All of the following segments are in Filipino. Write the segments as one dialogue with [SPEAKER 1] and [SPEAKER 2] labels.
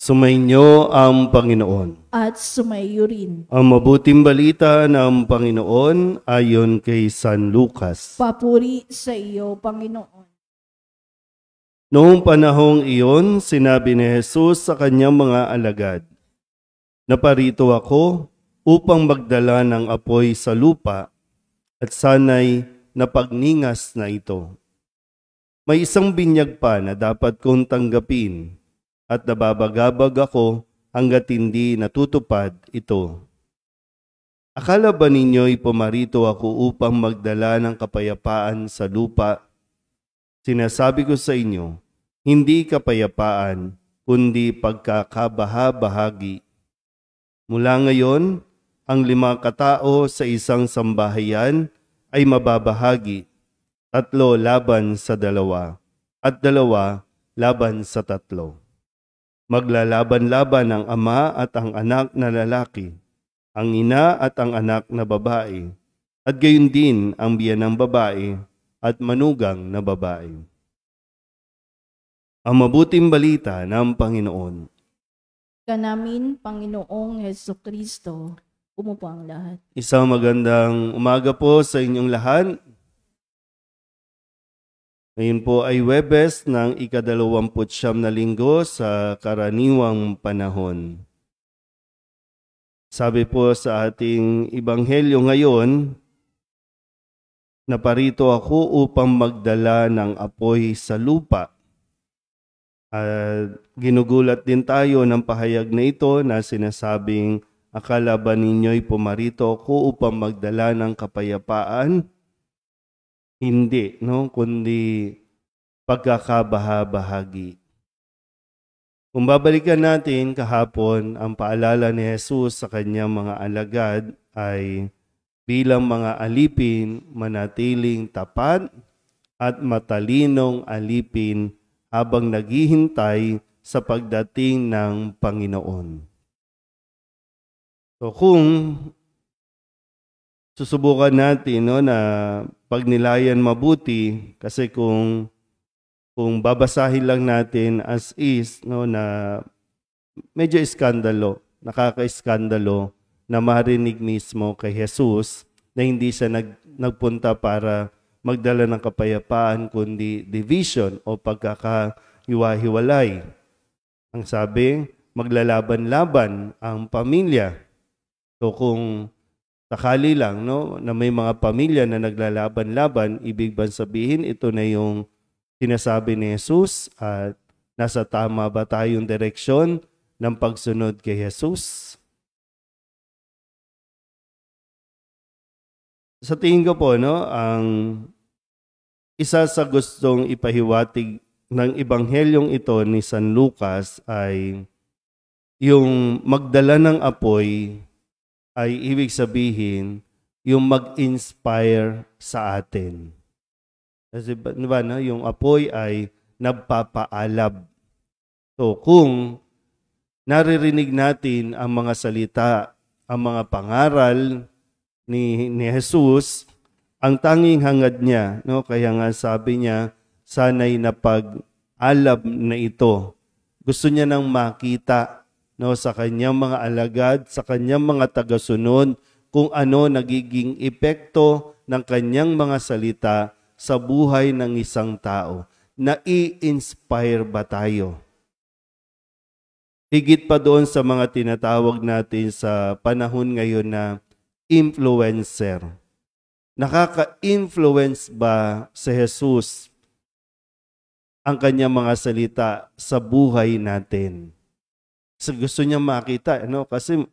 [SPEAKER 1] Sumainyo ang Panginoon. At sumaiyo rin. Ang mabuting balita ng Panginoon ayon kay San Lucas. Papuri sa iyo, Panginoon. Noong panahong iyon, sinabi ni Jesus sa kanyang mga alagad, Naparito ako upang magdala ng apoy sa lupa at sanay napagningas na ito. May isang binyag pa na dapat kong tanggapin at nababagabag ako hanggat hindi natutupad ito. Akala ba ninyo pumarito ako upang magdala ng kapayapaan sa lupa? Sinasabi ko sa inyo, hindi kapayapaan, kundi pagkakabaha Mula ngayon, ang lima katao sa isang sambahayan ay mababahagi, tatlo laban sa dalawa, at dalawa laban sa tatlo. Maglalaban-laban ang ama at ang anak na lalaki, ang ina at ang anak na babae, at gayon din ang biyanang babae at manugang na babae. Ang mabuting balita ng Panginoon. Kanamin, Panginoong Heso Kristo, umupo ang lahat. Isang magandang umaga po sa inyong lahat. Ngayon po ay Webes ng ikadalawamputsyam na linggo sa karaniwang panahon. Sabi po sa ating ibanghelyo ngayon, Naparito ako upang magdala ng apoy sa lupa. At ginugulat din tayo ng pahayag na ito na sinasabing, Akala ba ninyo'y pumarito ako upang magdala ng kapayapaan? hindi, no? kundi pagkakabahabahagi. Kung babalikan natin kahapon, ang paalala ni Jesus sa kanyang mga alagad ay bilang mga alipin, manatiling tapat at matalinong alipin habang naghihintay sa pagdating ng Panginoon. So kung susubukan natin no, na pagnilayan mabuti, kasi kung, kung babasahin lang natin as is, no, na medyo iskandalo, nakaka-iskandalo na marinig mismo kay Jesus na hindi siya nag, nagpunta para magdala ng kapayapaan kundi division o pagkakahiwa-hiwalay. Ang sabi, maglalaban-laban ang pamilya. So kung Sakali lang, no, na may mga pamilya na naglalaban-laban, ibig bang sabihin ito na yung sinasabi ni Jesus at nasa tama ba tayong direksyon ng pagsunod kay Jesus? Sa tingin ko po, no, ang isa sa gustong ipahiwatig ng ibanghelyong ito ni San Lucas ay yung magdala ng apoy ay ibig sabihin yung mag-inspire sa atin. Kasi ba, diba, no? yung apoy ay nagpapaalab. So kung naririnig natin ang mga salita, ang mga pangaral ni, ni Jesus, ang tanging hangad niya, no? kaya nga sabi niya, sana'y napag-alab na ito. Gusto niya nang makita no, sa kanyang mga alagad, sa kanyang mga tagasunod, kung ano nagiging epekto ng kanyang mga salita sa buhay ng isang tao. Nai-inspire ba tayo? Higit pa doon sa mga tinatawag natin sa panahon ngayon na influencer. Nakaka-influence ba si Jesus ang kanyang mga salita sa buhay natin? So gusto niya makita, ano? Kasi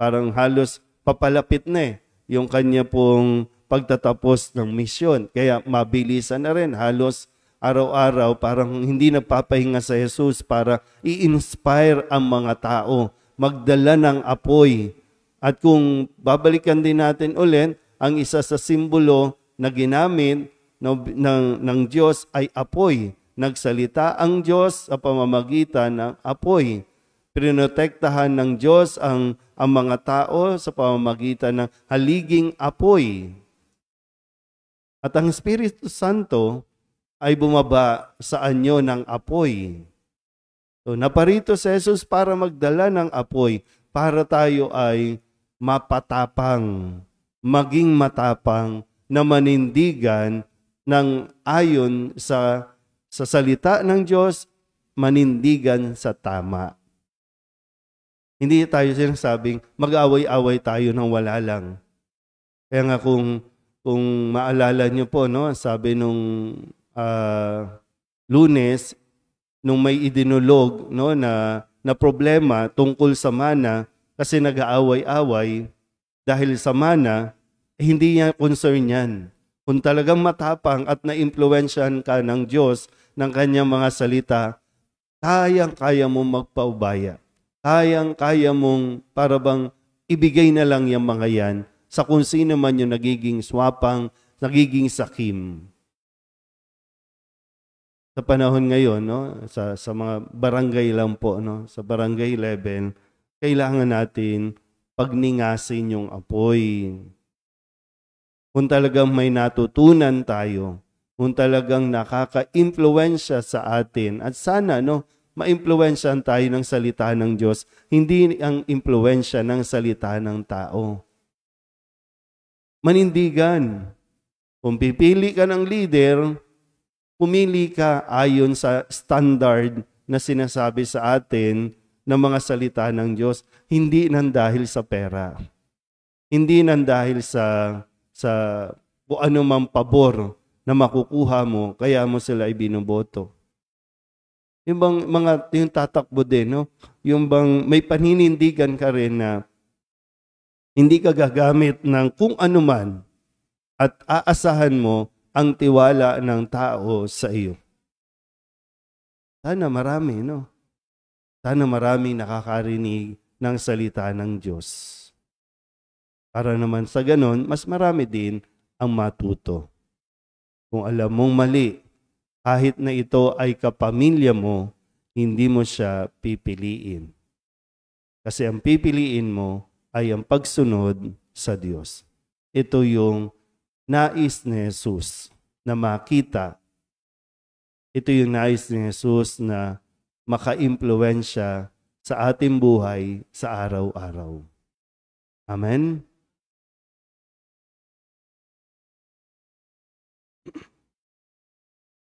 [SPEAKER 1] parang halos papalapit na eh yung kanya pong pagtatapos ng misyon. Kaya mabilisan na rin, halos araw-araw parang hindi nagpapahinga sa Jesus para i-inspire ang mga tao, magdala ng apoy. At kung babalikan din natin ulit, ang isa sa simbolo na ginamit ng, ng, ng Diyos ay apoy. Nagsalita ang Diyos sa pamamagitan ng apoy. Prinotektahan ng Diyos ang, ang mga tao sa pamamagitan ng haliging apoy. At ang Espiritu Santo ay bumaba sa anyo ng apoy. So, naparito si Jesus para magdala ng apoy para tayo ay mapatapang, maging matapang na manindigan ng ayon sa sa salita ng Diyos, manindigan sa tama. Hindi tayo sinasabing mag-away-away tayo ng wala lang. Kaya nga kung, kung maalala nyo po, no, sabi nung uh, lunes, nung may idinulog no, na, na problema tungkol sa mana kasi nag-aaway-away dahil sa mana, eh, hindi niya concern yan. Kung talagang matapang at na naimpluensyahan ka ng Diyos ng kanyang mga salita, kayang-kaya mo magpaubaya kayang-kaya mong parabang ibigay na lang yung mga yan sa kung sino man yung nagiging swapang, nagiging sakim. Sa panahon ngayon, no, sa, sa mga barangay lang po, no, sa barangay level, kailangan natin pagningasin yung apoy. Kung talagang may natutunan tayo, kung talagang nakaka-impluensya sa atin, at sana, no, maimpluwensyahan tayo ng salita ng Diyos, hindi ang impluwensya ng salita ng tao. Manindigan. Kung pipili ka ng leader, pumili ka ayon sa standard na sinasabi sa atin ng mga salita ng Diyos, hindi nang dahil sa pera. Hindi nang dahil sa sa kung anumang pabor na makukuha mo, kaya mo sila ibinoboto yung bang mga yung tatakbo din, no? Yung bang may paninindigan ka rin na hindi ka gagamit ng kung anuman at aasahan mo ang tiwala ng tao sa iyo. Sana marami, no? Sana marami nakakarinig ng salita ng Diyos. Para naman sa ganon, mas marami din ang matuto. Kung alam mong mali, kahit na ito ay kapamilya mo, hindi mo siya pipiliin. Kasi ang pipiliin mo ay ang pagsunod sa Diyos. Ito yung nais ni Jesus na makita. Ito yung nais ni Jesus na maka makaimpluensya sa ating buhay sa araw-araw. Amen?